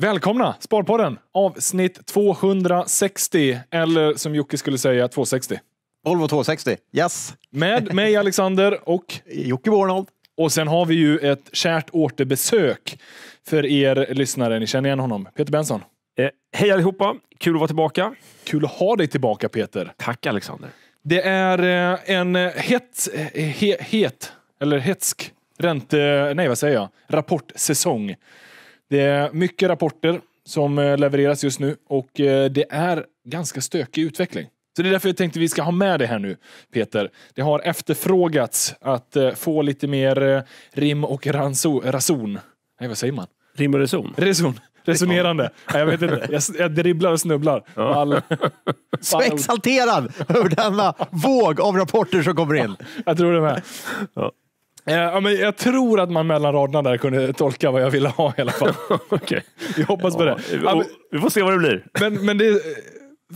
Välkomna Sparpodden! Avsnitt 260, eller som Jocke skulle säga 260. Volvo 260, yes! Med mig Alexander och Jocke Bornold. Och sen har vi ju ett kärt återbesök för er lyssnare. Ni känner igen honom, Peter Benson. Eh, hej allihopa! Kul att vara tillbaka. Kul att ha dig tillbaka Peter. Tack Alexander. Det är eh, en eh, het, eh, he, het eller hetsk ränte, nej vad säger jag, rapportsäsong det är mycket rapporter som eh, levereras just nu och eh, det är ganska stökig utveckling. Så det är därför jag tänkte vi ska ha med det här nu, Peter. Det har efterfrågats att eh, få lite mer rim och ranso, rason. Nej, vad säger man? Rim och reson. Reson. Resonerande. Ja. Jag vet inte. Jag, jag dribblar och snubblar. Ja. All... Så exalterad över denna våg av rapporter som kommer in. Ja, jag tror det med. Eh, ja, men jag tror att man mellan raderna där kunde tolka vad jag ville ha i alla fall. okay. Jag hoppas ja, på det. Ja, men, vi får se vad det blir. Men, men det,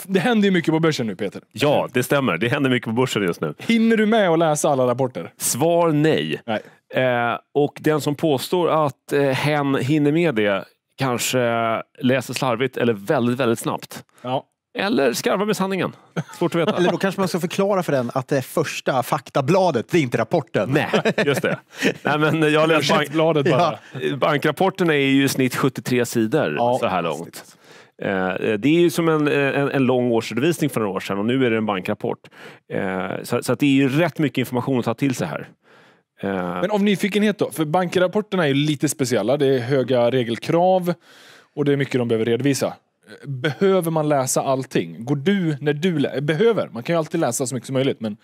det händer ju mycket på börsen nu Peter. Ja, det stämmer. Det händer mycket på börsen just nu. Hinner du med att läsa alla rapporter? Svar nej. nej. Eh, och den som påstår att eh, hen hinner med det kanske läser slarvigt eller väldigt, väldigt snabbt. Ja. Eller skarva med sanningen. Svårt att veta. Eller då kanske man ska förklara för den att det första faktabladet, det är inte rapporten. Nej, just det. Nej, men jag läste bank bladet bara. Ja. Bankrapporten är ju i snitt 73 sidor ja, så här långt. Eh, det är ju som en, en, en, lång årsredovisning för några år sedan och nu är det en bankrapport. Eh, så, så det är ju rätt mycket information att ta till sig här. Eh, men av nyfikenhet då, för bankrapporterna är ju lite speciella. Det är höga regelkrav och det är mycket de behöver redovisa behöver man läsa allting? Går du, när du lä- behöver, man kan ju alltid läsa så mycket som möjligt, men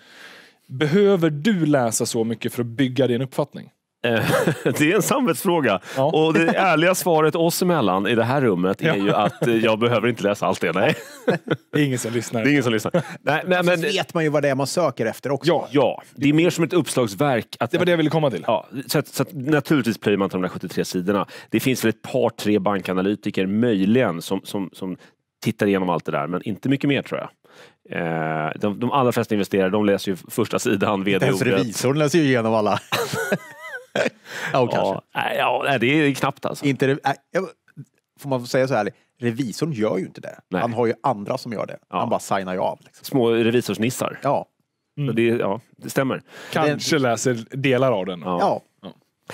behöver du läsa så mycket för att bygga din uppfattning? Eh, det är en samvetsfråga. Ja. Och det ärliga svaret oss emellan i det här rummet är ja. ju att eh, jag behöver inte läsa allt det. Nej. Det är ingen som lyssnar. Det är ingen som lyssnar. Nej, nej, alltså, men... Så vet man ju vad det är man söker efter också. Ja, ja. det är mer som ett uppslagsverk. Att... Det var det jag ville komma till. Ja, så, att, så att, naturligtvis plöjer man till de där 73 sidorna. Det finns väl ett par, tre bankanalytiker möjligen som, som, som tittar igenom allt det där, men inte mycket mer tror jag. Eh, de, de allra flesta investerare de läser ju första sidan, vd-ordet. Ens revisorn läser ju igenom alla. ja, kanske. Ja, ja, det är knappt alltså. Inte, nej, får man säga så ärligt, revisorn gör ju inte det. Nej. Han har ju andra som gör det. Ja. Han bara signar ju av. Liksom. Små revisorsnissar. Ja. Mm. Det, ja, det stämmer. Kanske läser delar av den. Ja. ja. ja.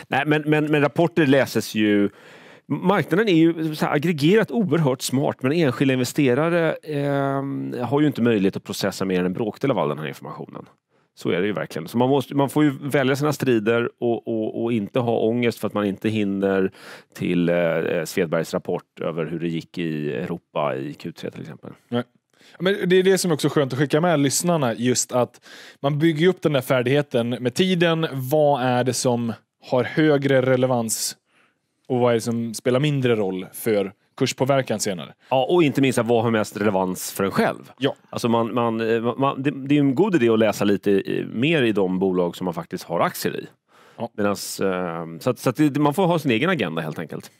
Nej, men, men, men rapporter läses ju Marknaden är ju aggregerat oerhört smart men enskilda investerare eh, har ju inte möjlighet att processa mer än en bråkdel av all den här informationen. Så är det ju verkligen. Så man, måste, man får ju välja sina strider och, och, och inte ha ångest för att man inte hinner till eh, eh Svedbergs rapport över hur det gick i Europa i Q3 till exempel. Nej. Men det är det som är också skönt att skicka med lyssnarna, just att man bygger upp den där färdigheten med tiden. Vad är det som har högre relevans och vad är det som spelar mindre roll för kurspåverkan senare. Ja, och inte minst vad har mest relevans för en själv? Ja. Alltså man, man, eh, man det, det, är en god idé att läsa lite eh, mer i de bolag som man faktiskt har aktier i. Ja. Medans, eh, så att, så att det, man får ha sin egen agenda helt enkelt.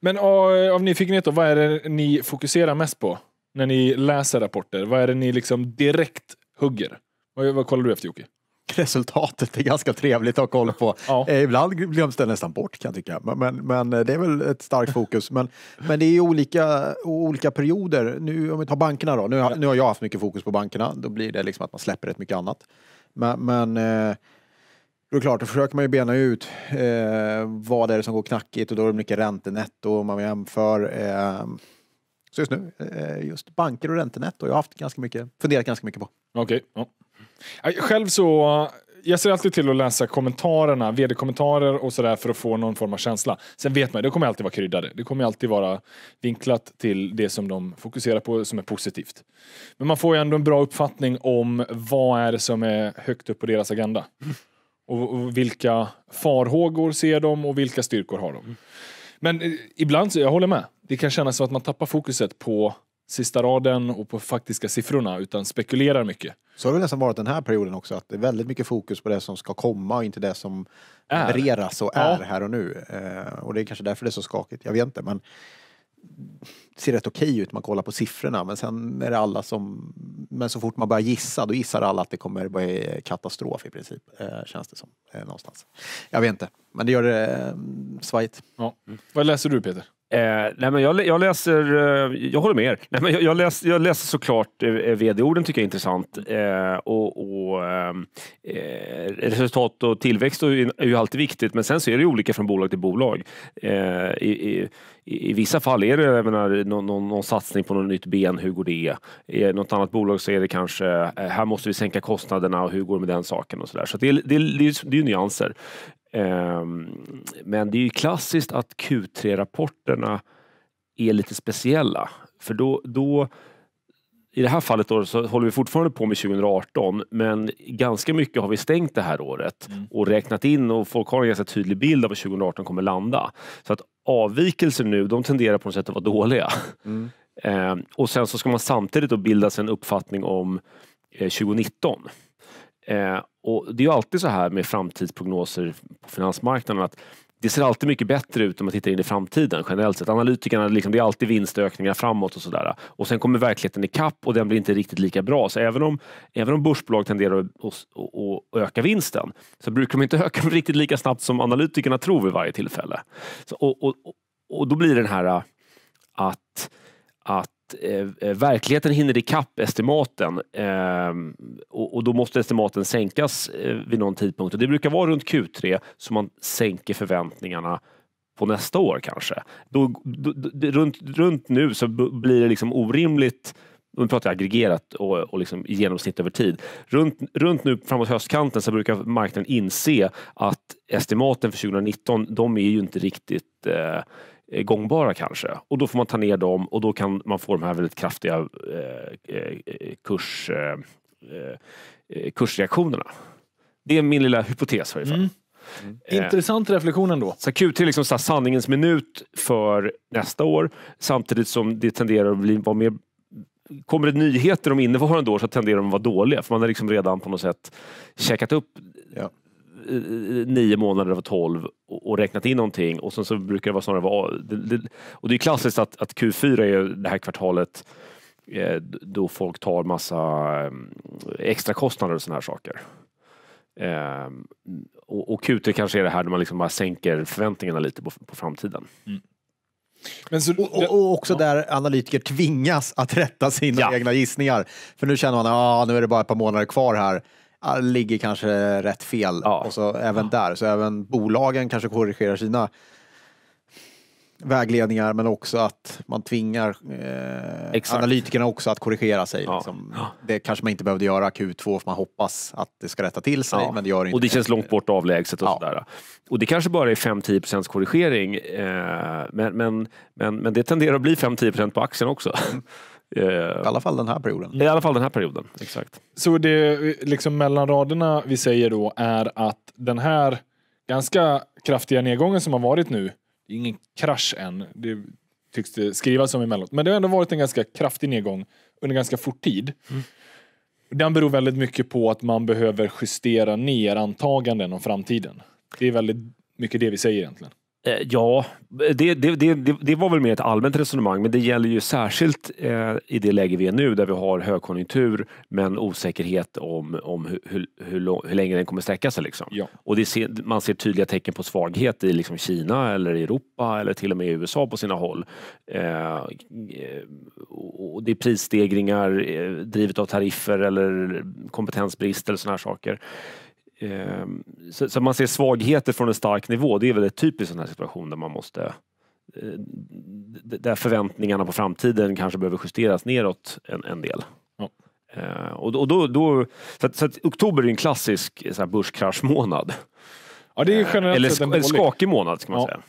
Men av nyfikenhet då, vad är det ni fokuserar mest på när ni läser rapporter? Vad är det ni liksom direkt hugger? Vad, vad kollar du efter Jocke? resultatet är ganska trevligt att ha koll på. Ja. Eh, ibland glöms det nästan bort kan jag tycka. Men, men, eh, det är väl ett starkt fokus. Men, men det är olika, olika perioder. Nu, om vi tar bankerna då. Nu, har, nu har jag haft mycket fokus på bankerna. Då blir det liksom att man släpper rätt mycket annat. Men, men eh, då klart, då försöker man ju bena ut eh, vad det är som går knackigt och då är det mycket räntenetto om man jämför. Eh, så just nu, eh, just banker och räntenetto, jag har haft ganska mycket, funderat ganska mycket på. Okej. Okay. Ja. Själv så, jag ser alltid till att läsa kommentarerna, vd-kommentarer och sådär för att få någon form av känsla. Sen vet man, det kommer alltid vara kryddade. Det kommer alltid vara vinklat till det som de fokuserar på som är positivt. Men man får ju ändå en bra uppfattning om vad är det som är högt upp på deras agenda. och vilka farhågor ser de och vilka styrkor har de. Men eh, ibland, så, jag håller med, det kan kännas som att man tappar fokuset på sista raden och på faktiska siffrorna utan spekulerar mycket. Så har det nästan varit den här perioden också, att det är väldigt mycket fokus på det som ska komma och inte det som är. levereras och är ja. här och nu. Eh, och det är kanske därför det är så skakigt, jag vet inte. Men det ser rätt okej ut, när man kollar på siffrorna, men sen är det alla som... Men så fort man börjar gissa, då gissar alla att det kommer bli katastrof i princip, eh, känns det som. Eh, någonstans. Jag vet inte, men det gör det eh, svajigt. Ja. Vad läser du Peter? Eh, nej men jag, jag läser, eh, jag håller med er. Nej men jag, jag, läser, jag läser såklart eh, eh vd-orden tycker jag är intressant. Eh, och, och ehm, eh, Resultat och tillväxt är ju alltid viktigt men sen så är det olika från bolag till bolag. Eh, I, i, i, vissa fall är det menar, någon, någon, någon, satsning på något nytt ben, hur går det? I något annat bolag så är det kanske, här måste vi sänka kostnaderna och hur går det med den saken och sådär. Så, så det, är, det, är, det, är, det är nyanser. Ehm, men det är ju klassiskt att Q3-rapporterna är lite speciella. För då, då i det här fallet då, så håller vi fortfarande på med 2018 men ganska mycket har vi stängt det här året mm. och räknat in och folk har en ganska tydlig bild av vad 2018 kommer landa. Så att avvikelser nu, de tenderar på något sätt att vara dåliga. Mm. Ehm, och sen så ska man samtidigt då bilda sig en uppfattning om 2019. Eh, och det är ju alltid så här med framtidsprognoser på finansmarknaden att det ser alltid mycket bättre ut om man tittar in i framtiden generellt sett. Analytikerna, liksom, det är alltid vinstökningar framåt och sådär. Och sen kommer verkligheten ikapp och den blir inte riktigt lika bra. Så även om, även om börsbolag tenderar att, öka vinsten så brukar de inte öka riktigt lika snabbt som analytikerna tror vid varje tillfälle. Så, och, och, och då blir det den här äh, att, att Eh, eh, verkligheten hinner ikapp estimaten eh, och, och, då måste estimaten sänkas eh, vid någon tidpunkt. Och det brukar vara runt Q3 som man sänker förväntningarna på nästa år kanske. Då, då, då, runt, runt nu så blir det liksom orimligt nu pratar jag aggregerat och, och liksom i genomsnitt över tid. Runt, runt nu framåt höstkanten så brukar marknaden inse att estimaten för 2019, de är ju inte riktigt eh, Eh, gångbara kanske. Och då får man ta ner dem och då kan man få de här väldigt kraftiga eh, eh, eh kurs, eh, kursreaktionerna. Det är min lilla hypotes Mm. Mm. Intressant reflektion ändå. Så Q3 är liksom så sanningens minut för nästa år samtidigt som det tenderar att bli, vara mer Kommer det nyheter om innevarande år så tenderar de att vara dåliga för man har liksom redan på något sätt käkat upp ja nio månader av tolv och räknat in någonting och sen så brukar det vara snarare vara, och det är klassiskt att, att Q4 är det här kvartalet eh, då folk tar massa eh, extra kostnader och såna här saker. Ehm, och Q3 kanske är det här när man liksom bara sänker förväntningarna lite på, på framtiden. Mm. Så, och, och, också ja. där analytiker tvingas att rätta sina ja. egna gissningar. För nu känner man att ah, nu är det bara ett par månader kvar här. Ah, ligger kanske rätt fel. Ja. Och så även ja. där, så även bolagen kanske korrigerar sina vägledningar men också att man tvingar eh, analytikerna också att korrigera sig. Ja. Liksom. Det kanske man inte behövde göra Q2 för man hoppas att det ska rätta till sig. Ja. Men det gör det inte. Och det känns långt bort avlägset och ja. sådär. Och det kanske bara är 5-10 korrigering eh, men, men, men, men det tenderar att bli 5-10 på aktien också. Mm. Eh, I alla fall den här perioden. I alla fall den här perioden, exakt. Så det liksom mellan raderna vi säger då är att den här ganska kraftiga nedgången som har varit nu, ingen krasch än, det tycks det skrivas som emellanåt, men det har ändå varit en ganska kraftig nedgång under ganska fort tid. Mm. Den beror väldigt mycket på att man behöver justera ner antaganden om framtiden. Det är väldigt mycket det vi säger egentligen. Eh, ja, det, det, det, det, var väl mer ett allmänt resonemang men det gäller ju särskilt eh, i det läge vi är nu där vi har högkonjunktur men osäkerhet om, om hur, hur, hur, hur länge den kommer sträcka sig. Liksom. Ja. Och ser, man ser tydliga tecken på svaghet i liksom, Kina eller Europa eller till och med i USA på sina håll. Eh, och det är prisstegringar eh, drivet av tariffer eller kompetensbrist eller sådana här saker. Ehm, så, man ser svagheter från en stark nivå. Det är väl väldigt typiskt sån här situation där man måste eh, där förväntningarna på framtiden kanske behöver justeras neråt en, en del. Ja. Ehm, och då, då, då så, att, så att oktober är en klassisk eh, börskraschmånad. Ja, det är ehm, generellt Eller sk en skakig månad ska man ja. säga.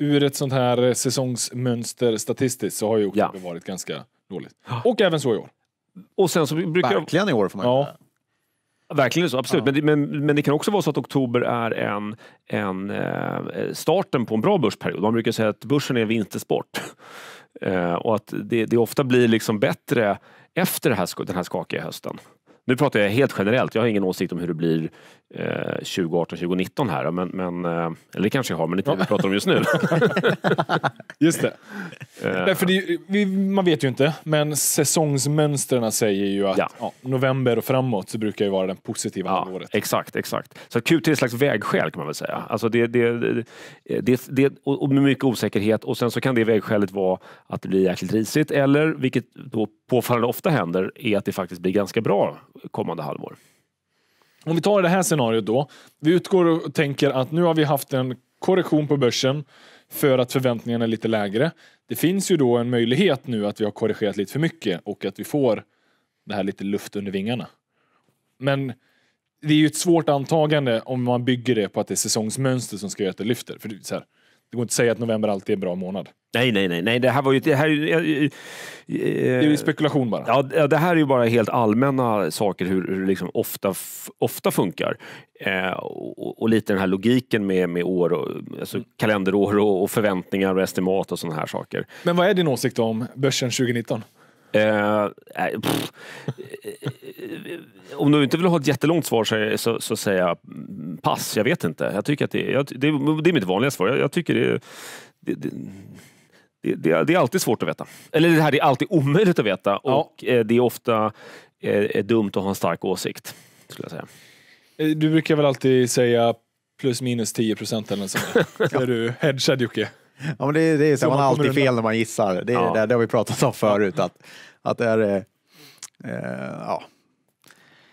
Ur ett sånt här säsongsmönster statistiskt så har ju oktober ja. varit ganska dåligt. Och även så i år. Och sen så brukar Verkligen i år får man ja. Verkligen så, absolut. Ja. Men, men, men, det kan också vara så att oktober är en, en eh, starten på en bra börsperiod. Man brukar säga att börsen är en vintersport. Eh, och att det, det, ofta blir liksom bättre efter här, den här skakiga hösten. Nu pratar jag helt generellt, jag har ingen åsikt om hur det blir 2018-2019 eh, här. Men, men, eh, eller det kanske jag har, men det är inte det vi pratar om just nu. just det. Eh. Nej, för det, man vet ju inte, men säsongsmönstren säger ju att ja. Ja, november och framåt så brukar ju vara det positiva ja, halvåret. Exakt, exakt. Så Q3 är ett slags vägskäl kan man väl säga. Alltså det, det, det, det, och med mycket osäkerhet och sen så kan det vägskälet vara att det blir jäkligt risigt eller, vilket då påfallande ofta händer, är att det faktiskt blir ganska bra kommande halvår. Om vi tar det här scenariot då. Vi utgår och tänker att nu har vi haft en korrektion på börsen för att förväntningarna är lite lägre. Det finns ju då en möjlighet nu att vi har korrigerat lite för mycket och att vi får det här lite luft under vingarna. Men det är ju ett svårt antagande om man bygger det på att det är säsongsmönster som ska göra att det lyfter. För det så här, det går inte att säga att november alltid är en bra månad. Nej, nej, nej, nej. Det här var ju... Det, här, eh, eh, det är ju spekulation bara. Ja, det här är ju bara helt allmänna saker hur, det liksom ofta, ofta funkar. Eh, och, och, lite den här logiken med, med år, och, alltså kalenderår och, och förväntningar och estimat och sådana här saker. Men vad är din åsikt om börsen 2019? Eh, eh, pff, eh, om du inte vill ha ett jättelångt svar så, så, så säger jag pass. Jag vet inte. Jag tycker att det, jag, det, det är mitt vanliga svar. Jag, jag tycker det, det det, det, det, är alltid svårt att veta. Eller det här är alltid omöjligt att veta och ja. Eh, det är ofta är dumt att ha en stark åsikt. Skulle jag säga. Du brukar väl alltid säga plus minus 10 procent eller så? ja. Är du hedgad Jocke? Ja, men det, det är så, så man, har alltid fel när man gissar. Det, ja. det, det, har vi pratat om förut. Att, att är, eh, ja.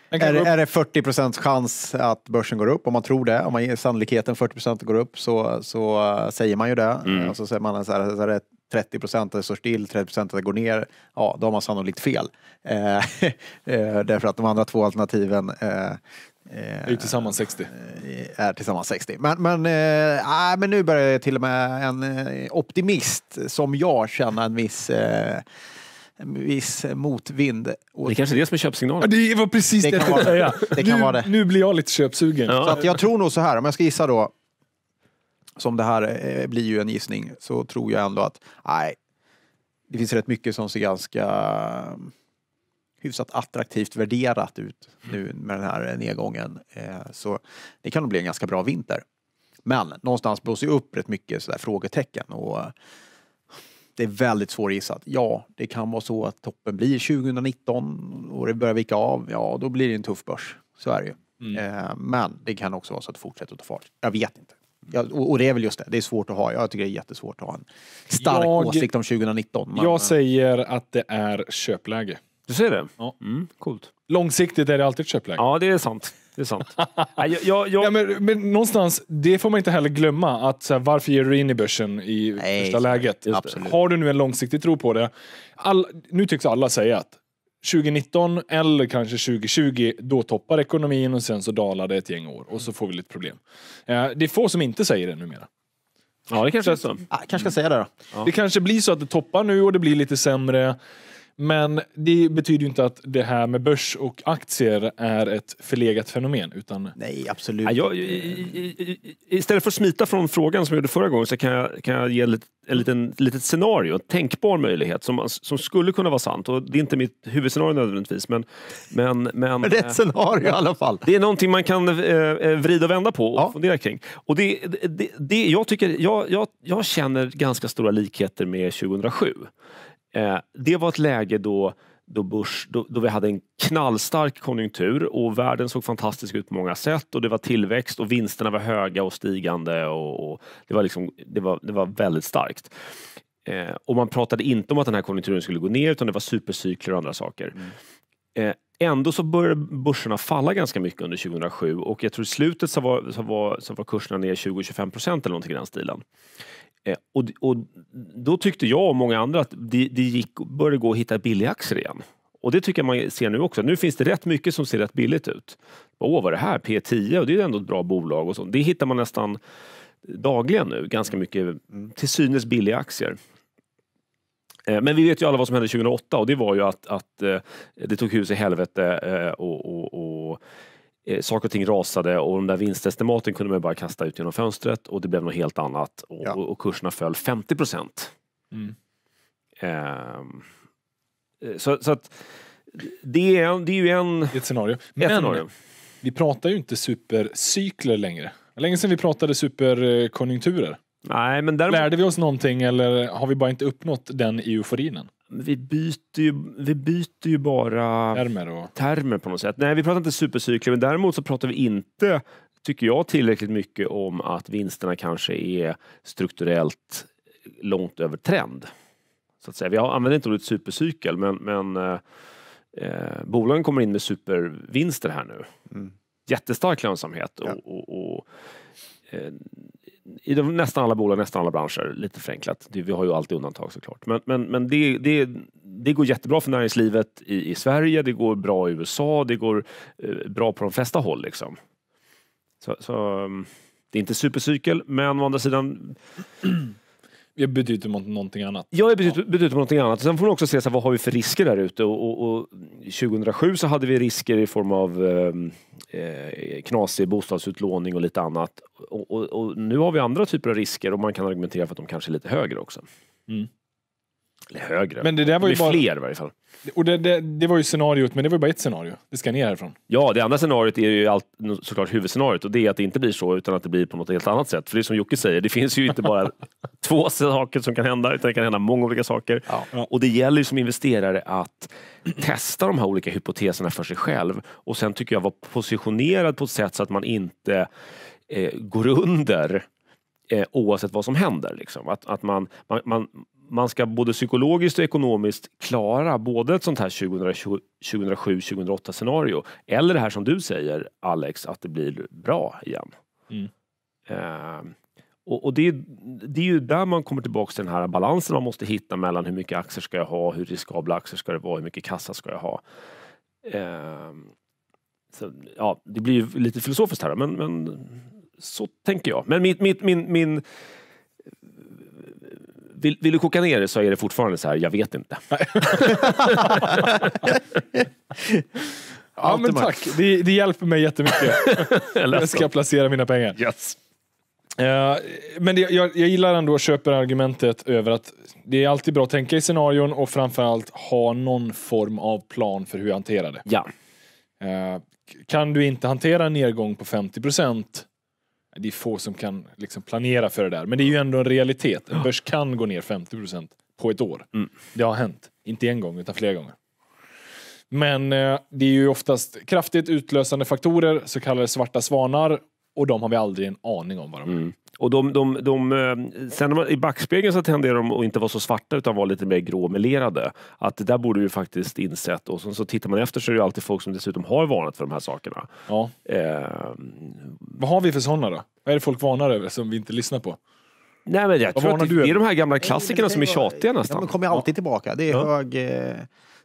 är, är det 40 procents chans att börsen går upp, om man tror det, om man ger sannolikheten 40 procent går upp så, så eh, säger man ju det. Mm. Och så säger man så här, så här 30 procent att det står still, 30 procent att det går ner, ja då har man sannolikt fel. eh, eh därför att de andra två alternativen eh, Eh, eh, är tillsammans 60. Är tillsammans 60. Men, men, eh, ah, men nu börjar till och med en eh, optimist som jag känna en viss eh, en viss motvind. Det är kanske är det som är köpsignalen. Det var precis det. det. Kan vara det. det, kan nu, vara det. Nu blir jag lite köpsugen. Ja. Så att jag tror nog så här, om jag ska gissa då. Som det här eh, blir ju en gissning, så tror jag ändå att nej, det finns rätt mycket som ser ganska hyfsat attraktivt värderat ut nu med den här nedgången. Eh, så det kan nog bli en ganska bra vinter. Men någonstans blåser upp rätt mycket så frågetecken och eh, det är väldigt svårgissat. Ja, det kan vara så att toppen blir 2019 och det börjar vika av. Ja, då blir det en tuff börs. Så är det ju. Mm. Eh, men det kan också vara så att det fortsätter att ta fart. Jag vet inte. Ja, och det är väl just det, det är svårt att ha. Jag tycker det är jättesvårt att ha en stark jag, åsikt om 2019. Man, jag säger att det är köpläge. Du ser det? Ja. Mm, coolt. Långsiktigt är det alltid ett köpläge. Ja, det är sant. Det är sant. jag, jag, jag... Ja, men, men, någonstans, det får man inte heller glömma. Att, så här, varför ger du in i börsen i Nej, första läget? Har du nu en långsiktig tro på det? All, nu tycks alla säga att 2019 eller kanske 2020, då toppar ekonomin och sen så dalar det ett gäng år och så får vi lite problem. Eh, det är få som inte säger det numera. Ja, det kanske är så. Jag kanske ska säga det då. Det kanske blir så att det toppar nu och det blir lite sämre. Men det betyder ju inte att det här med börs och aktier är ett förlegat fenomen. Utan... Nej, absolut. Jag, istället för att smita från frågan som jag gjorde förra gången så kan jag, kan jag ge ett en litet scenario, en tänkbar möjlighet som, som skulle kunna vara sant. Och det är inte mitt huvudscenario nödvändigtvis. Men, men, men, Rätt scenario i alla fall. Det är någonting man kan eh, eh, vrida och vända på och ja. fundera kring. Och det, det, det, jag, tycker, jag, jag, jag känner ganska stora likheter med 2007. Eh, det var ett läge då då, börs, då, då, vi hade en knallstark konjunktur och världen såg fantastisk ut på många sätt och det var tillväxt och vinsterna var höga och stigande och, och det, var liksom, det, var, det var väldigt starkt. Eh, och man pratade inte om att den här konjunkturen skulle gå ner utan det var supercykler och andra saker. Mm. Eh, ändå så började börserna falla ganska mycket under 2007 och jag tror i slutet så var, så var, så var kurserna ner 20-25 procent eller någonting i den stilen. Eh, och, och då tyckte jag och många andra att det, det gick, började gå att hitta billiga aktier igen. Och det tycker jag man ser nu också. Nu finns det rätt mycket som ser rätt billigt ut. Åh, vad är det här? P10 och det är ändå ett bra bolag och sånt. Det hittar man nästan dagligen nu. Ganska mycket mm, till synes billiga aktier. Eh, men vi vet ju alla vad som hände 2008 och det var ju att, att eh, det tog hus i helvete och, och, och Eh, saker och ting rasade och de där vinstestimaten kunde man bara kasta ut genom fönstret och det blev något helt annat och, ja. och kurserna föll 50 procent. Mm. Ehm, eh, så, så, att det är, det är ju en... Det är ett scenario. Men scenario. vi pratar ju inte supercykler längre. Länge sedan vi pratade superkonjunkturer. Nej, men däremot... Lärde vi oss någonting eller har vi bara inte uppnått den euforinen? vi byter ju, vi byter ju bara termer, och... termer på något sätt. Nej, vi pratar inte supercykler, men däremot så pratar vi inte, tycker jag, tillräckligt mycket om att vinsterna kanske är strukturellt långt över trend. Så att säga. Vi använder inte ordet supercykel, men, men eh, eh, bolagen kommer in med supervinster här nu. Mm jättestark lönsamhet. Och, ja. och, och eh, I de, nästan alla bolag, nästan alla branscher, lite förenklat. vi har ju alltid undantag såklart. Men, men, men det, det, det går jättebra för näringslivet i, i Sverige, det går bra i USA, det går eh, bra på de flesta håll. Liksom. Så, så, mm, det är inte supercykel, men å andra sidan jag byter mot någonting annat. Ja, jag byter, ja. byter mot någonting annat. Sen får man också se så här, vad har vi för risker där ute och, och, och 2007 så hade vi risker i form av ehm, eh, knasig bostadsutlåning och lite annat. Och, och, nu har vi andra typer av risker och man kan argumentera för att de kanske är lite högre också. Mm. Eller högre. Men det där var ju det blir bara... fler i varje fall. Och det, det, det, var ju scenariot, men det var ju bara ett scenario. Det ska ner härifrån. Ja, det andra scenariot är ju allt, såklart huvudscenariot och det är att det inte blir så utan att det blir på något helt annat sätt. För det är som Jocke säger, det finns ju inte bara två saker som kan hända utan det kan hända många olika saker. Ja. Och det gäller ju som investerare att testa de här olika hypoteserna för sig själv och sen tycker jag vara positionerad på ett sätt så att man inte eh, går under eh, oavsett vad som händer. Liksom. Att, att man, man, man, man ska både psykologiskt och ekonomiskt klara både ett sånt här 2007-2008 scenario eller det här som du säger Alex, att det blir bra igen. Mm. Eh, och, och det, är, det är ju där man kommer tillbaka till den här balansen man måste hitta mellan hur mycket aktier ska jag ha, hur riskabla aktier ska det vara, hur mycket kassa ska jag ha. Eh, så, ja, det blir lite filosofiskt här men, men så tänker jag. Men min, min, min, min vill, vill, du koka ner det så är det fortfarande så här, jag vet inte. ja men tack, det, det, hjälper mig jättemycket. jag ska placera mina pengar. Yes. Eh, men det, jag, jag gillar ändå och köper argumentet över att det är alltid bra att tänka i scenarion och framförallt ha någon form av plan för hur jag hanterar det. Ja. Eh, kan du inte hantera en nedgång på 50 procent det är få som kan liksom planera för det där. Men det är ju ändå en realitet. En börs kan gå ner 50 procent på ett år. Mm. Det har hänt. Inte en gång, utan flera gånger. Men eh, det är ju oftast kraftigt utlösande faktorer, så kallade svarta svanar och de har vi aldrig en aning om vad de är. Mm. Och de, de, de, eh, sen i backspegeln så tenderar de att inte vara så svarta utan vara lite mer gråmelerade. Att det där borde vi faktiskt insett och sen så tittar man efter så är det alltid folk som dessutom har varnat för de här sakerna. Ja. Eh, Vad har vi för sådana då? Vad är det folk varnar över som vi inte lyssnar på? Nej men jag tror att det, du? det är de här gamla klassikerna som är tjatiga nästan. de kommer alltid tillbaka. Det är ja. hög... Eh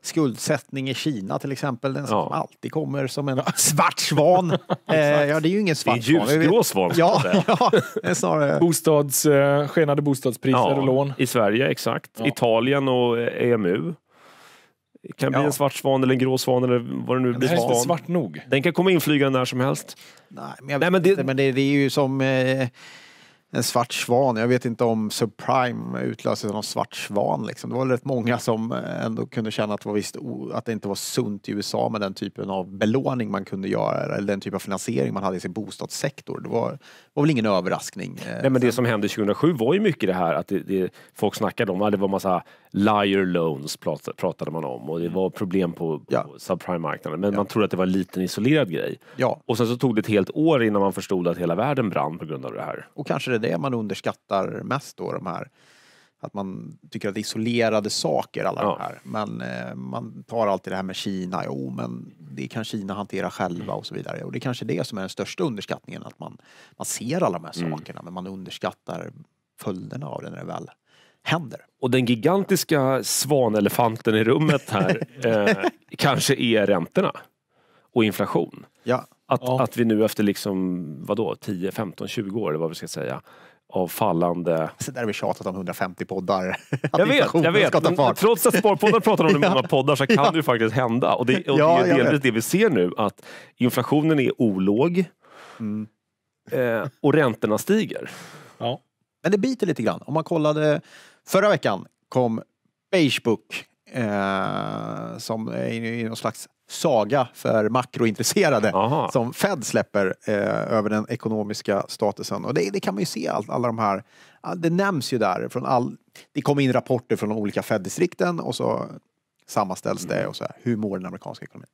skuldsättning i Kina till exempel, den som ja. alltid kommer som en svart svan. eh, ja, det är ju ingen svart svan. Det är en ljusgrå svan. Ja, ja, snarare. Bostads, eh, skenade bostadspriser ja, och lån. I Sverige, exakt. Ja. Italien och EMU. Eh, e det kan bli en svart svan eller en grå svan eller vad det nu blir. Den är svart nog. Den kan komma inflygande när som helst. Nej, men, Nej, men, det... Inte, men det, det är ju som eh, en svart svan. Jag vet inte om subprime utlöses av någon svart svan. Liksom. Det var rätt många som eh, ändå kunde känna att det, var visst, att det inte var sunt i USA med den typen av belåning man kunde göra eller den typ av finansiering man hade i sin bostadssektor. Det var, var väl ingen överraskning. Eh, Nej, men det som hände 2007 var ju mycket det här att det, det, folk snackade om att det var massa Liar loans pratade man om och det mm. var problem på, ja. på subprime-marknaden. Men ja. man trodde att det var en liten isolerad grej. Ja. Och sen så tog det ett helt år innan man förstod att hela världen brann på grund av det här. Och kanske det är det man underskattar mest då, de här att man tycker att det är isolerade saker alla ja. de här. Men eh, man tar alltid det här med Kina, jo men det kan Kina hantera själva och så vidare. Och det är kanske det som är den största underskattningen, att man, man ser alla de här mm. sakerna mm. men man underskattar följderna av det när det väl händer. Och den gigantiska svanelefanten i rummet här eh, kanske är räntorna och inflation. Ja. Att, ja. att vi nu efter liksom, vadå, 10, 15, 20 år eller vad vi ska säga av fallande... Så där har vi tjatat om 150 poddar. jag vet, jag vet. Men, trots att Sparpoddar pratar om det många poddar så kan ja. det ju faktiskt hända. Och det, och det är delvis vet. det vi ser nu att inflationen är olåg mm. eh, och räntorna stiger. Ja. Men det biter lite grann. Om man kollade förra veckan kom Beigebook eh, som är någon slags saga för makrointresserade Aha. som Fed släpper eh, över den ekonomiska statusen. Och det, det kan man ju se, all, alla de här, det nämns ju där. Från all, det kommer in rapporter från de olika Fed-distrikten och så sammanställs mm. det och så här, hur mår den amerikanska ekonomin?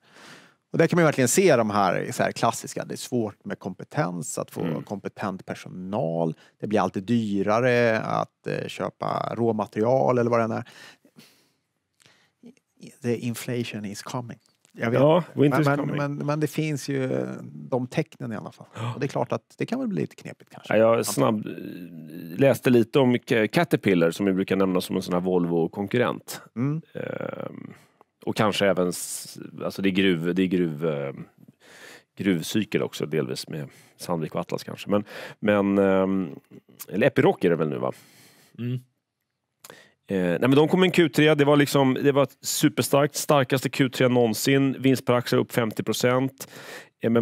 Och där kan man verkligen se de här, så här klassiska, det är svårt med kompetens, att få mm. kompetent personal, det blir alltid dyrare att eh, köpa råmaterial eller vad det än är. The inflation is coming. Jag vet ja, men, men, men, men, det finns ju de tecknen i alla fall. Och det är klart att det kan väl bli lite knepigt kanske. Ja, jag snabb, eh, läste lite om Caterpillar som vi brukar nämna som en sån här Volvo-konkurrent. Mm. Ehm och kanske även, alltså det är gruv, det är gruv eh, gruvcykel också delvis med Sandvik och Atlas kanske. Men, men eh, eller Epiroc är det väl nu va? Mm. Eh, nej men de kom med en Q3, det var, liksom, det var superstarkt, starkaste Q3 någonsin, vinst per aktie upp 50 procent. Eh,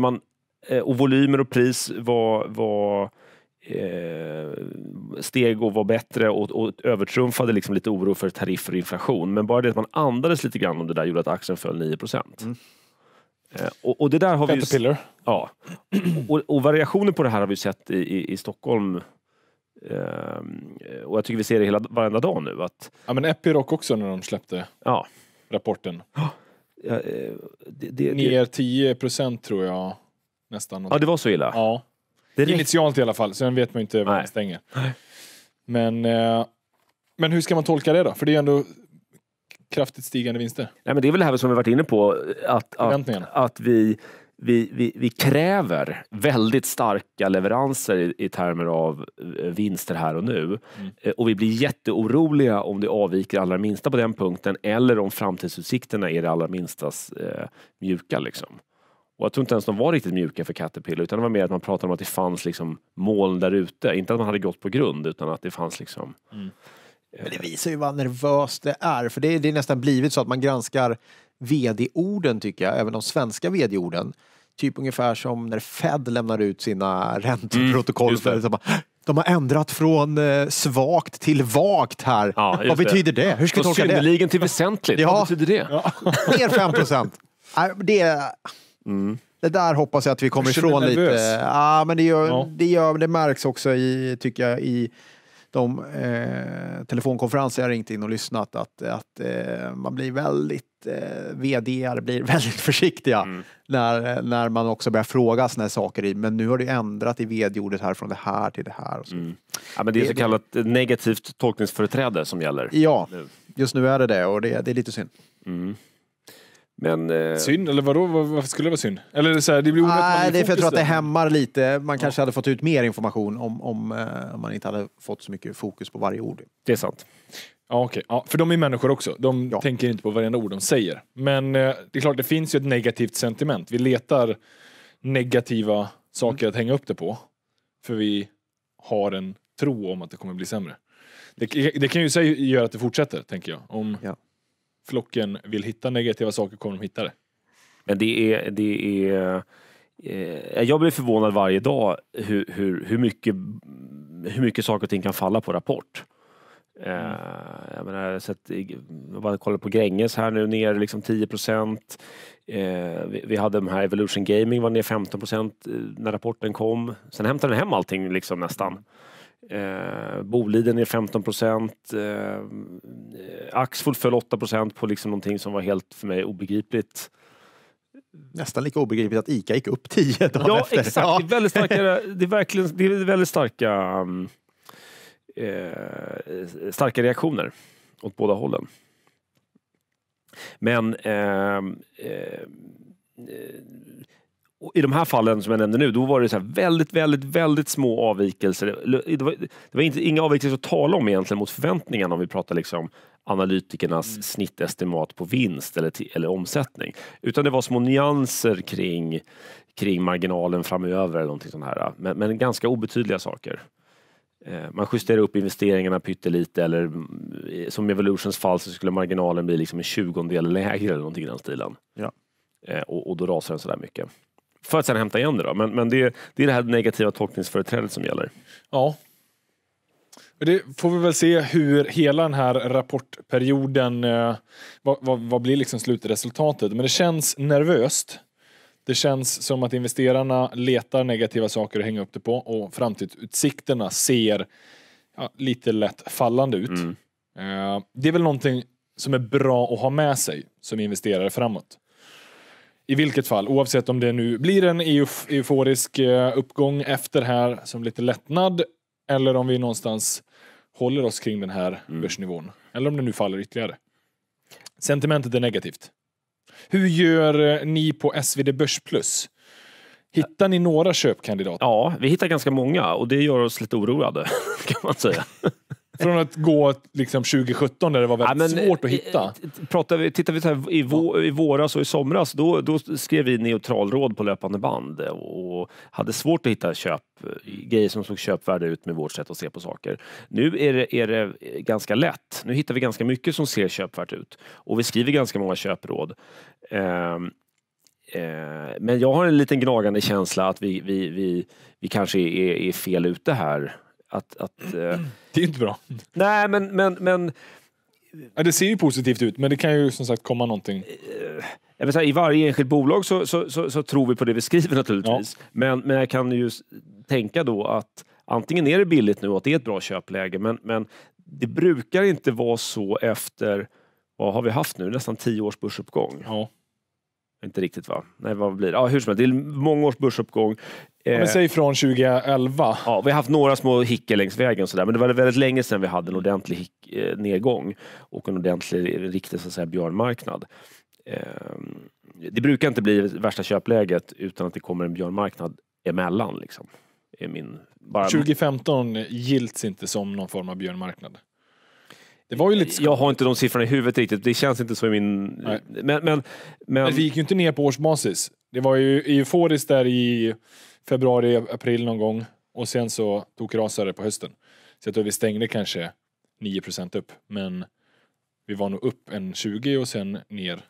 eh, och volymer och pris var, var Eh, steg och var bättre och, och övertrumfade liksom lite oro för tariffer och inflation. Men bara det att man andades lite grann om det där gjorde att aktien föll 9 procent. Mm. Eh, och, och, det där har vi ju, ja. Och, och, variationer på det här har vi sett i, i, i Stockholm eh, och jag tycker vi ser det hela, varenda dag nu. Att, ja men Epiroc också när de släppte ja. rapporten. Ja, det, det, Ner 10 procent tror jag. Nästan. Ja det var så illa? Ja. Det Initialt i alla fall, sen vet man ju inte vem den stänger. Men, eh, men hur ska man tolka det då? För det är ju ändå kraftigt stigande vinster. Nej, men det är väl det här som vi varit inne på, att, att, att vi, vi, vi, vi, kräver väldigt starka leveranser i, i termer av eh, vinster här och nu. Mm. Eh, och vi blir jätteoroliga om det avviker allra minsta på den punkten eller om framtidsutsikterna är det allra minstas eh, mjuka. Liksom. Och jag tror inte ens de var riktigt mjuka för Caterpillar utan det var mer att man pratade om att det fanns liksom moln där ute. Inte att man hade gått på grund utan att det fanns liksom mm. Eh, men det visar ju vad nervöst det är, för det, det är nästan blivit så att man granskar vd-orden tycker jag, även de svenska vd-orden. Typ ungefär som när Fed lämnar ut sina mm, ränteprotokoll. Mm, de har ändrat från eh, svagt till vagt här. Ja, vad betyder det? det? Hur ska vi tolka det? Synnerligen till väsentligt. Ja. Vad betyder det? Ja. Ner 5 procent. Mm. Det där hoppas jag att vi kommer ifrån nervös. lite. Ah, men det, gör, ja. det, gör, det märks också i, tycker jag, i de eh, telefonkonferenser jag ringt in och lyssnat att, att eh, man blir väldigt, eh, VDR blir väldigt försiktiga mm. när, när man också börjar fråga sådana här saker i, men nu har du ändrat i vd-ordet här från det här till det här. Mm. Ja, men det är så kallat eh, negativt tolkningsföreträde som gäller. Ja, just nu är det det och det, det är lite synd. Mm. Men, eh, Synd, eller vadå? Varför skulle det vara synd? Eller så här, det blir onödigt Nej, det är för jag tror att det hämmar lite. Man kanske ja. hade fått ut mer information om, eh, om, man inte hade fått så mycket fokus på varje ord. Det är sant. Ja, okay. ja, för de är människor också. De ja. tänker inte på varenda ord de säger. Men eh, det är klart, det finns ju ett negativt sentiment. Vi letar negativa saker mm. att hänga upp det på. För vi har en tro om att det kommer bli sämre. Det, det kan ju i göra att det fortsätter, tänker jag. Om, ja flocken vill hitta negativa saker kommer de hitta det. Men det är, det är eh, jag blir förvånad varje dag hur, hur, hur, mycket, hur mycket saker och ting kan falla på Rapport. Eh, mm. jag, menar, jag, sett, jag bara kollar på Gränges här nu, ner liksom 10 procent. Eh, vi, hade de här Evolution Gaming var ner 15 procent eh, när rapporten kom. Sen hämtade den hem allting liksom nästan. Eh, Boliden är 15 procent. Eh, Axfood föll 8 procent på liksom någonting som var helt för mig obegripligt. Nästan lika obegripligt att ICA gick upp 10 dagar ja, efter. Exakt. Ja, exakt. Det är väldigt starka, det är verkligen, det är väldigt starka, mm, eh, starka reaktioner åt båda hållen. Men ehm, eh, i de här fallen som jag nämnde nu, då var det så väldigt, väldigt, väldigt små avvikelser. Det var, det var inte, inga avvikelser att tala om egentligen mot förväntningarna om vi pratar liksom analytikernas mm. snittestimat på vinst eller, eller omsättning. Utan det var små nyanser kring, kring marginalen framöver eller någonting sånt här. Men, men ganska obetydliga saker. Eh, man justerar upp investeringarna pyttelite eller mm, eh, som i Evolutions fall så skulle marginalen bli liksom en tjugondel lägre eller någonting i den stilen. Ja. Eh, och, och, då rasar den sådär mycket. För att sen hämta igen det då. Men, men det, det är det här negativa tolkningsföreträdet som gäller. Ja. Det får vi väl se hur hela den här rapportperioden, eh, vad, vad, vad blir liksom slutresultatet? Men det känns nervöst. Det känns som att investerarna letar negativa saker att hänga upp det på och framtidsutsikterna ser ja, lite lätt fallande ut. Mm. Eh, det är väl någonting som är bra att ha med sig som investerare framåt. I vilket fall, oavsett om det nu blir en euf euforisk eh, uppgång efter här som lite lättnad eller om vi någonstans håller oss kring den här mm. börsnivån. Eller om det nu faller ytterligare. Sentimentet är negativt. Hur gör eh, ni på SvD Börs Plus? Hittar ni några köpkandidater? Ja, vi hittar ganska många och det gör oss lite oroade kan man säga. Från att gå liksom 2017 där det var väldigt ja, men, svårt att eh, hitta. Pratar vi, tittar vi så här, i, vå, i våras och i somras då, då skrev vi neutralråd på löpande band eh, och hade svårt att hitta köp, eh, grejer som såg köpvärda ut med vårt sätt att se på saker. Nu är det, är det ganska lätt. Nu hittar vi ganska mycket som ser köpvärt ut och vi skriver ganska många köpråd. Um, men jag har en liten gnagande känsla att vi, vi, vi, vi kanske är, är fel ute här att... att eh, det är inte bra. Nej, men... men, men ja, det ser ju positivt ut, men det kan ju som sagt komma någonting. Eh, säga, I varje enskilt bolag så, så, så, så, tror vi på det vi skriver naturligtvis. Ja. Men, men jag kan ju tänka då att antingen är det billigt nu och att det är ett bra köpläge, men, men det brukar inte vara så efter, vad har vi haft nu, nästan tio års börsuppgång. Ja. Inte riktigt va? Nej, vad blir det? Ja, hur som helst, det är många års börsuppgång. Ja, eh, säg från 2011. Ja, vi har haft några små hickor längs vägen, så där, men det var väldigt länge sedan vi hade en ordentlig hick, eh, nedgång och en ordentlig, riktig så att säga, björnmarknad. Ehm, det brukar inte bli värsta köpläget utan att det kommer en björnmarknad emellan. Liksom. Min, bara... 2015 gills inte som någon form av björnmarknad? Det var ju lite jag har inte de siffrorna i huvudet riktigt. Det känns inte så i min... Men, men, men... men vi gick ju inte ner på årsbasis. Det var ju euforiskt där i februari, april någon gång och sen så tog rasare på hösten. Så jag tror vi stängde kanske 9 upp, men vi var nog upp en 20 och sen ner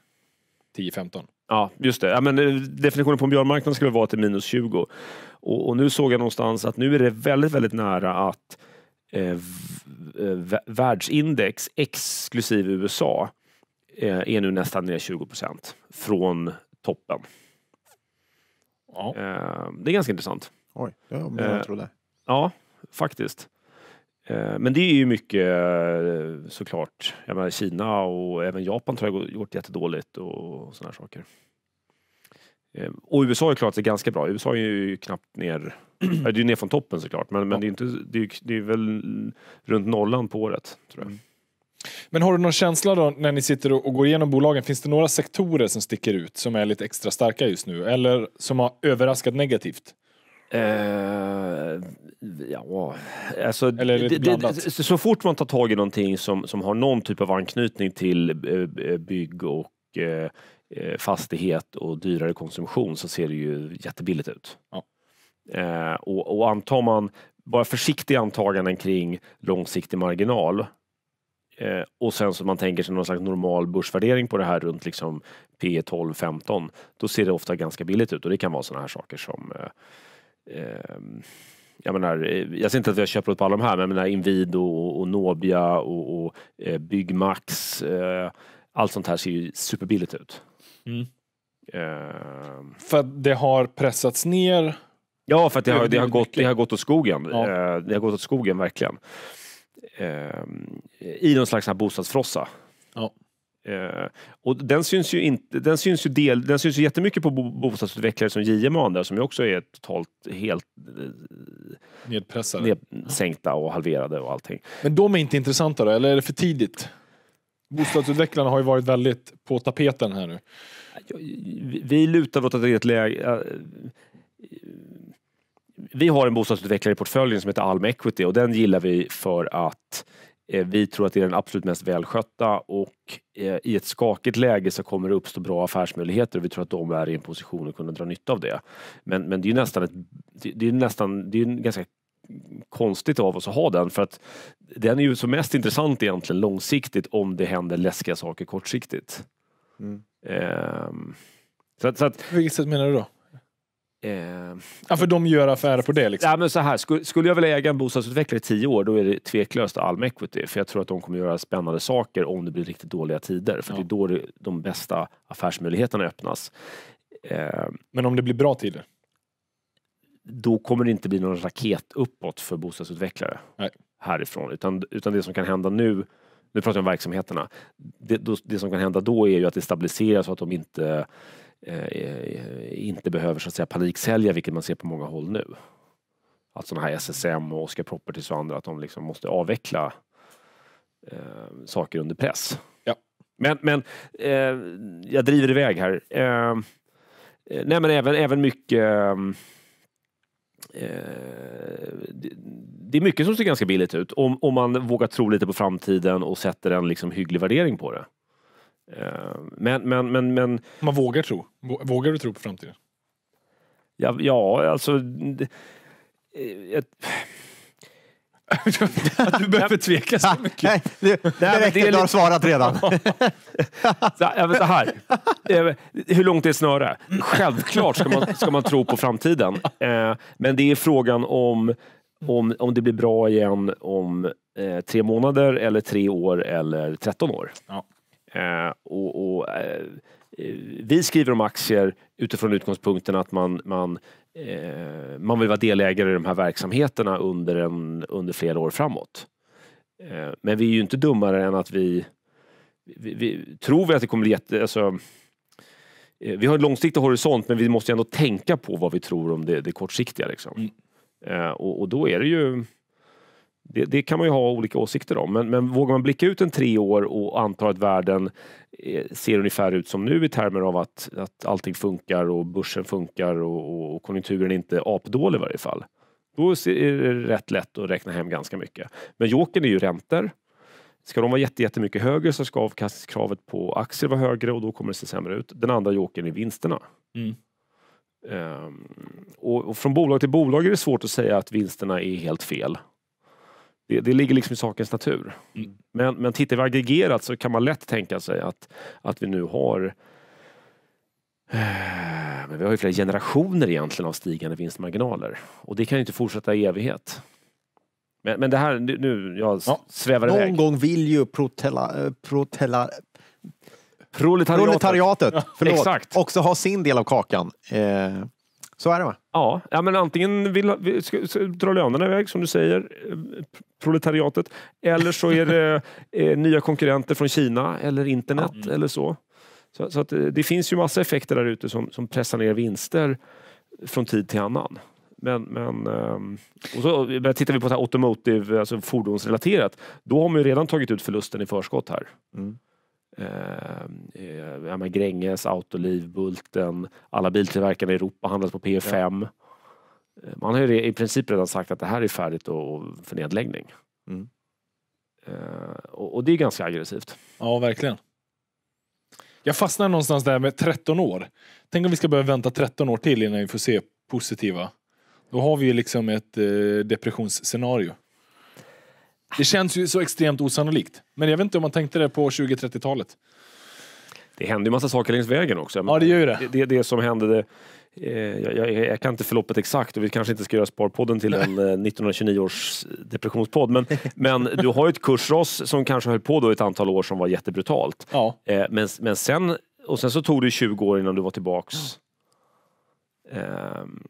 10-15. Ja, just det. Ja, men eh, definitionen på en björnmarknad skulle vara till minus 20. Och, och, nu såg jag någonstans att nu är det väldigt, väldigt nära att eh, Eh, världsindex exklusive USA eh, är nu nästan ner 20 procent från toppen. Ja. Eh, det är ganska intressant. Oj, det var mer än jag trodde. Ja, faktiskt. Men det är ju mycket såklart. Jag menar, Kina och även Japan tror jag gjort jättedåligt och sådana saker. Och USA har klarat sig ganska bra. USA är ju knappt ner det är ju ner från toppen såklart, men, men det, är inte, det, är, det är väl runt nollan på året. Tror jag. Mm. Men har du någon känsla då när ni sitter och går igenom bolagen, finns det några sektorer som sticker ut som är lite extra starka just nu eller som har överraskat negativt? Uh, ja, alltså, det det, så fort man tar tag i någonting som, som har någon typ av anknytning till eh, eh, bygg och fastighet och dyrare konsumtion så ser det ju jättebilligt ut. Ja. Eh, och, och antar man bara försiktiga antaganden kring långsiktig marginal eh, och sen så man tänker sig någon slags normal börsvärdering på det här runt liksom P 12 15 då ser det ofta ganska billigt ut och det kan vara sådana här saker som eh, eh jag menar, eh, jag ser inte att vi har köpt på alla de här, men jag menar Inwido och, och Nobia och, och eh, Byggmax. Eh, allt sånt här ser ju superbilligt ut. Mm. Eh. För det har pressats ner Ja, för att det har, det har, gått, det har gått åt skogen. Ja. Eh, det har gått åt skogen verkligen. Eh, I någon slags här bostadsfrossa. Ja. Eh, och den syns ju, inte, den syns ju, del, den syns ju jättemycket på bostadsutvecklare som JMAN e där som ju också är totalt helt nedpressade, Sänkta och halverade och allting. Men de är inte intressanta då, eller är det för tidigt? Bostadsutvecklarna har ju varit väldigt på tapeten här nu. Vi lutar åt att det är ett läge vi har en bostadsutvecklare i portföljen som heter Alm Equity och den gillar vi för att eh, vi tror att det är den absolut mest välskötta och eh, i ett skakigt läge så kommer det uppstå bra affärsmöjligheter och vi tror att de är i en position att kunna dra nytta av det. Men, men det är ju nästan, ett, det är nästan det är ganska konstigt av oss att ha den för att den är ju som mest intressant egentligen långsiktigt om det händer läskiga saker kortsiktigt. Mm. Ehm, så att, så att, På vilket sätt menar du då? Eh, ja, för de gör affärer på det? Liksom. Ja, men så här, skulle, jag vilja äga en bostadsutvecklare i tio år, då är det tveklöst Alm Equity. För jag tror att de kommer göra spännande saker om det blir riktigt dåliga tider. För ja. det är då de bästa affärsmöjligheterna öppnas. Eh, men om det blir bra tider? Då kommer det inte bli någon raket uppåt för bostadsutvecklare Nej. härifrån. Utan, utan det som kan hända nu, nu pratar jag om verksamheterna, det, då, det som kan hända då är ju att det stabiliseras så att de inte Eh, inte behöver så att säga paniksälja, vilket man ser på många håll nu. Att sådana här SSM och Oscar Properties och andra, att de liksom måste avveckla eh, saker under press. Ja. Men, men eh, jag driver iväg här. Eh, eh nej, men även, även mycket... Eh, det, är mycket som ser ganska billigt ut om, man vågar tro lite på framtiden och sätter en liksom hygglig värdering på det. Eh, men, men, men, men... Man vågar tro. Vågar du tro på framtiden? Ja, ja alltså... Det, att eh, du behöver tveka så mycket. Nej, det, det, det räcker, du har svarat redan. så, här. Eh, hur långt är snöre? Självklart ska man, ska man tro på framtiden. Men det är frågan om, om, om det blir bra igen om tre månader eller tre år eller 13 år. Ja. Eh, och, och eh, eh, vi skriver om aktier utifrån utgångspunkten att man, man, eh, man vill vara delägare i de här verksamheterna under, en, under flera år framåt. Eh, men vi är ju inte dummare än att vi, vi, vi tror vi att det kommer bli jätte... Alltså, vi har en långsiktig horisont men vi måste ändå tänka på vad vi tror om det, det kortsiktiga. Liksom. Mm. och, och då är det ju det, det, kan man ju ha olika åsikter om, men, men vågar man blicka ut en tre år och anta att världen eh, ser ungefär ut som nu i termer av att, att allting funkar och börsen funkar och, och konjunkturen är inte apdålig i varje fall. Då är det rätt lätt att räkna hem ganska mycket. Men jokern är ju räntor. Ska de vara jättemycket högre så ska avkastningskravet på aktier vara högre och då kommer det se sämre ut. Den andra jokern är vinsterna. Mm. Um, och, och, från bolag till bolag är det svårt att säga att vinsterna är helt fel. Det, det, ligger liksom i sakens natur. Mm. Men, men tittar vi aggregerat så kan man lätt tänka sig att, att vi nu har eh, men vi har ju flera generationer egentligen av stigande vinstmarginaler och det kan ju inte fortsätta i evighet. Men, men det här, nu, jag ja. svävar Någon iväg. Någon gång vill ju protella, eh, protella, proletariatet, proletariatet ja. förlåt, Exakt. också ha sin del av kakan. Eh. Så är det va? Ja, ja men antingen vill, vill, ska, ska, dra lönerna iväg som du säger, eh, proletariatet. Eller så är det eh, nya konkurrenter från Kina eller internet mm. eller så. Så, så att, eh, det finns ju massa effekter där ute som, som pressar ner vinster från tid till annan. Men, men, eh, och så tittar vi på så här automotive, alltså fordonsrelaterat, då har man ju redan tagit ut förlusten i förskott här. Mm. Eh, eh, ja, men Gränges, Autoliv, Bulten, alla biltillverkare i Europa handlas på P5. E ja. Eh, man har ju i princip redan sagt att det här är färdigt och, för nedläggning. Mm. Eh, och, och, det är ganska aggressivt. Ja, verkligen. Jag fastnar någonstans där med 13 år. Tänk om vi ska behöva vänta 13 år till innan vi får se positiva. Då har vi ju liksom ett eh, depressionsscenario. Det känns ju så extremt osannolikt. Men jag vet inte om man tänkte det på 20-30-talet. Det hände ju massa saker längs vägen också. Ja, det gör ju det. Det, det, det som hände, det, eh, jag, jag, jag, kan inte förloppet exakt och vi kanske inte ska göra Sparpodden till en eh, 1929 års eh, depressionspodd. Men, men du har ju ett kursras som kanske höll på då ett antal år som var jättebrutalt. Ja. Eh, men, men sen, och sen så tog det 20 år innan du var tillbaks. Ja. Ehm,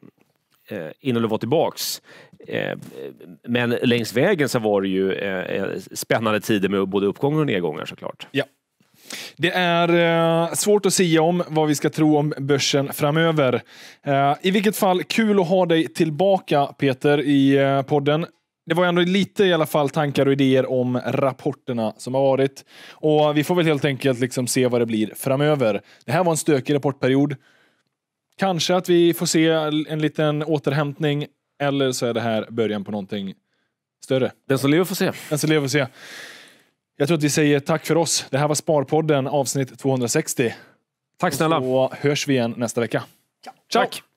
innan du var tillbaks. Eh, men längs vägen så var det ju eh, eh, spännande tider med både uppgångar och nedgångar såklart. Ja. Det är svårt att säga om vad vi ska tro om börsen framöver. I vilket fall, kul att ha dig tillbaka Peter i podden. Det var ändå lite i alla fall tankar och idéer om rapporterna som har varit. Och Vi får väl helt enkelt liksom se vad det blir framöver. Det här var en stökig rapportperiod. Kanske att vi får se en liten återhämtning eller så är det här början på någonting större. Den som lever får se. Den som lever får se. Jag tror att vi säger tack för oss. Det här var Sparpodden avsnitt 260. Tack snälla. Och så hörs vi igen nästa vecka. Ciao. Tack.